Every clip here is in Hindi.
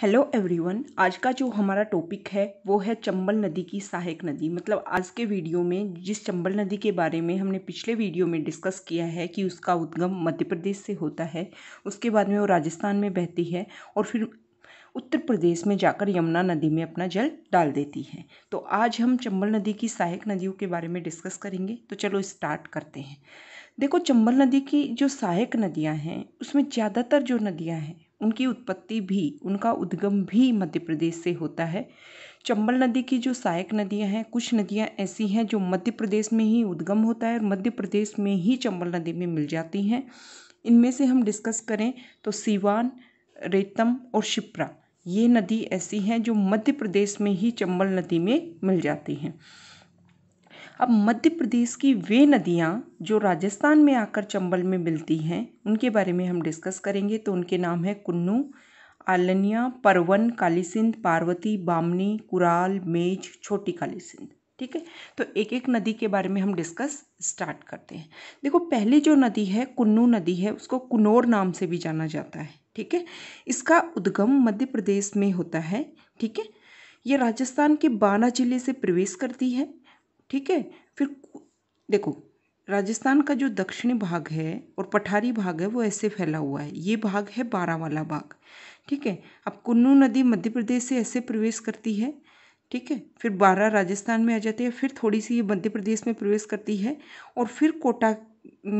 हेलो एवरीवन आज का जो हमारा टॉपिक है वो है चंबल नदी की सहायक नदी मतलब आज के वीडियो में जिस चंबल नदी के बारे में हमने पिछले वीडियो में डिस्कस किया है कि उसका उद्गम मध्य प्रदेश से होता है उसके बाद में वो राजस्थान में बहती है और फिर उत्तर प्रदेश में जाकर यमुना नदी में अपना जल डाल देती है तो आज हम चंबल नदी की सहायक नदियों के बारे में डिस्कस करेंगे तो चलो स्टार्ट करते हैं देखो चंबल नदी की जो सहायक नदियाँ हैं उसमें ज़्यादातर जो नदियाँ हैं उनकी उत्पत्ति भी उनका उद्गम भी मध्य प्रदेश से होता है चंबल नदी की जो सहायक नदियाँ हैं कुछ नदियाँ ऐसी हैं जो मध्य प्रदेश में ही उद्गम होता है और मध्य प्रदेश में ही चंबल नदी में मिल जाती हैं इनमें से हम डिस्कस करें तो सीवान रेतम और शिप्रा ये नदी ऐसी हैं जो मध्य प्रदेश में ही चंबल नदी में मिल जाती हैं अब मध्य प्रदेश की वे नदियाँ जो राजस्थान में आकर चंबल में मिलती हैं उनके बारे में हम डिस्कस करेंगे तो उनके नाम है कुन्नू आलनिया परवन काली सिंध पार्वती बामनी कुराल मेज छोटी काली सिंध ठीक है तो एक एक नदी के बारे में हम डिस्कस स्टार्ट करते हैं देखो पहली जो नदी है कुन्नू नदी है उसको कुनौर नाम से भी जाना जाता है ठीक है इसका उद्गम मध्य प्रदेश में होता है ठीक है ये राजस्थान के बारा जिले से प्रवेश करती है ठीक है फिर देखो राजस्थान का जो दक्षिणी भाग है और पठारी भाग है वो ऐसे फैला हुआ है ये भाग है वाला भाग ठीक है अब कुन्नू नदी मध्य प्रदेश से ऐसे प्रवेश करती है ठीक है फिर बारह राजस्थान में आ जाती है फिर थोड़ी सी ये मध्य प्रदेश में प्रवेश करती है और फिर कोटा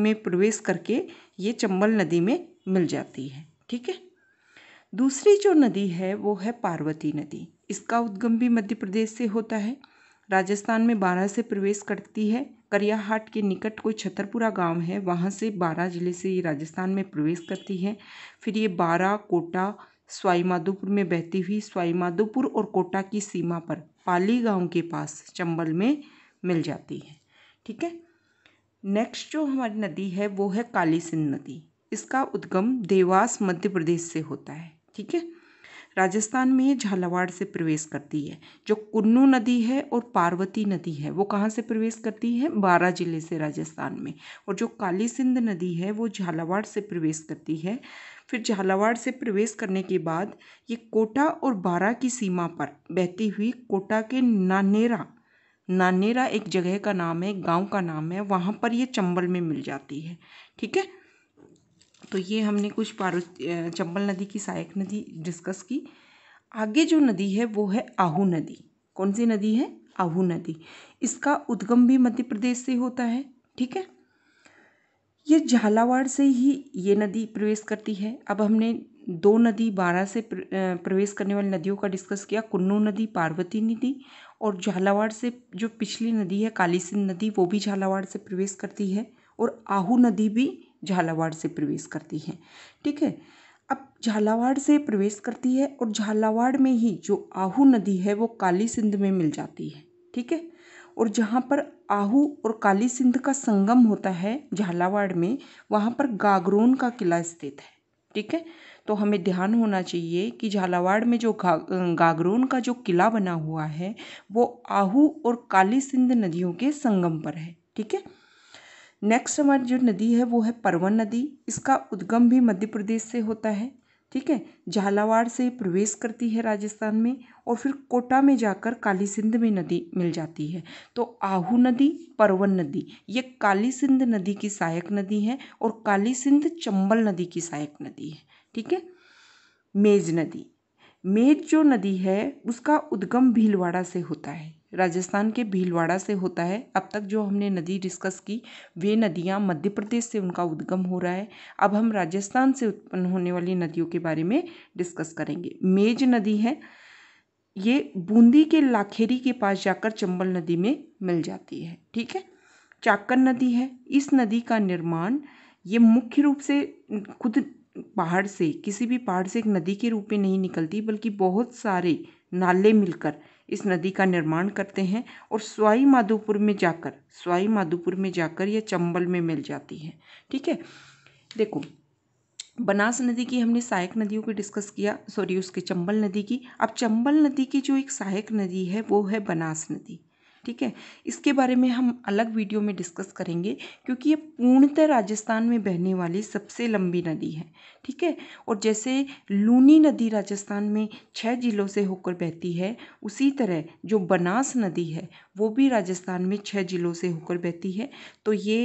में प्रवेश करके ये चंबल नदी में मिल जाती है ठीक है दूसरी जो नदी है वो है पार्वती नदी इसका उद्गम भी मध्य प्रदेश से होता है राजस्थान में बारह से प्रवेश करती है करियाहाट के निकट कोई छतरपुरा गांव है वहाँ से बारह ज़िले से ये राजस्थान में प्रवेश करती है फिर ये बारह कोटा स्वाईमाधोपुर में बहती हुई स्वाईमाधोपुर और कोटा की सीमा पर पाली गांव के पास चंबल में मिल जाती है ठीक है नेक्स्ट जो हमारी नदी है वो है काली सिंध नदी इसका उद्गम देवास मध्य प्रदेश से होता है ठीक है राजस्थान में झालावाड़ से प्रवेश करती है जो कुन्नू नदी है और पार्वती नदी है वो कहाँ से प्रवेश करती है बारा जिले से राजस्थान में और जो काली सिंध नदी है वो झालावाड़ से प्रवेश करती है फिर झालावाड़ से प्रवेश करने के बाद ये कोटा और बारा की सीमा पर बहती हुई कोटा के नानेरा नानेरा एक जगह का नाम है गांव का नाम है वहाँ पर ये चंबल में मिल जाती है ठीक है तो ये हमने कुछ पारो चंबल नदी की सहायक नदी डिस्कस की आगे जो नदी है वो है आहू नदी कौन सी नदी है आहू नदी इसका उद्गम भी मध्य प्रदेश से होता है ठीक है ये झालावाड़ से ही ये नदी प्रवेश करती है अब हमने दो नदी बारह से प्रवेश करने वाली नदियों का डिस्कस किया कुन्नू नदी पार्वती नदी और झालावाड़ से जो पिछली नदी है काली नदी वो भी झालावाड़ से प्रवेश करती है और आहू नदी भी झालावाड़ से प्रवेश करती है ठीक है अब झालावाड़ से प्रवेश करती है और झालावाड़ में ही जो आहू नदी है वो काली सिंध में मिल जाती है ठीक है और जहाँ पर आहू और काली सिंध का संगम होता है झालावाड़ में वहाँ पर गागरोन का किला स्थित है ठीक है तो हमें ध्यान होना चाहिए कि झालावाड़ में जो गागरोन का जो किला बना हुआ है वो आहू और काली सिंध नदियों के संगम पर है ठीक है नेक्स्ट हमारी जो नदी है वो है परवन नदी इसका उद्गम भी मध्य प्रदेश से होता है ठीक है झालावाड़ से प्रवेश करती है राजस्थान में और फिर कोटा में जाकर काली सिंध में नदी मिल जाती है तो आहू नदी परवन नदी ये काली सिंध नदी की सहायक नदी है और काली सिंध चंबल नदी की सहायक नदी है ठीक है मेज नदी मेज जो नदी है उसका उद्गम भीलवाड़ा से होता है राजस्थान के भीलवाड़ा से होता है अब तक जो हमने नदी डिस्कस की वे नदियाँ मध्य प्रदेश से उनका उद्गम हो रहा है अब हम राजस्थान से उत्पन्न होने वाली नदियों के बारे में डिस्कस करेंगे मेज नदी है ये बूंदी के लाखेरी के पास जाकर चंबल नदी में मिल जाती है ठीक है चाकर नदी है इस नदी का निर्माण ये मुख्य रूप से खुद पहाड़ से किसी भी पहाड़ से एक नदी के रूप में नहीं निकलती बल्कि बहुत सारे नाले मिलकर इस नदी का निर्माण करते हैं और स्वाई माधोपुर में जाकर स्वाई माधोपुर में जाकर यह चंबल में मिल जाती है ठीक है देखो बनास नदी की हमने सहायक नदियों को डिस्कस किया सॉरी उसके चंबल नदी की अब चंबल नदी की जो एक सहायक नदी है वो है बनास नदी ठीक है इसके बारे में हम अलग वीडियो में डिस्कस करेंगे क्योंकि ये पूर्णतः राजस्थान में बहने वाली सबसे लंबी नदी है ठीक है और जैसे लूनी नदी राजस्थान में छः जिलों से होकर बहती है उसी तरह जो बनास नदी है वो भी राजस्थान में छः जिलों से होकर बहती है तो ये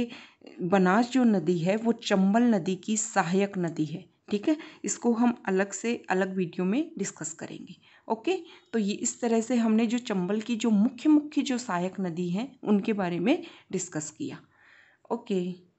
बनास जो नदी है वो चंबल नदी की सहायक नदी है ठीक है इसको हम अलग से अलग वीडियो में डिस्कस करेंगे ओके तो ये इस तरह से हमने जो चंबल की जो मुख्य मुख्य जो सहायक नदी है उनके बारे में डिस्कस किया ओके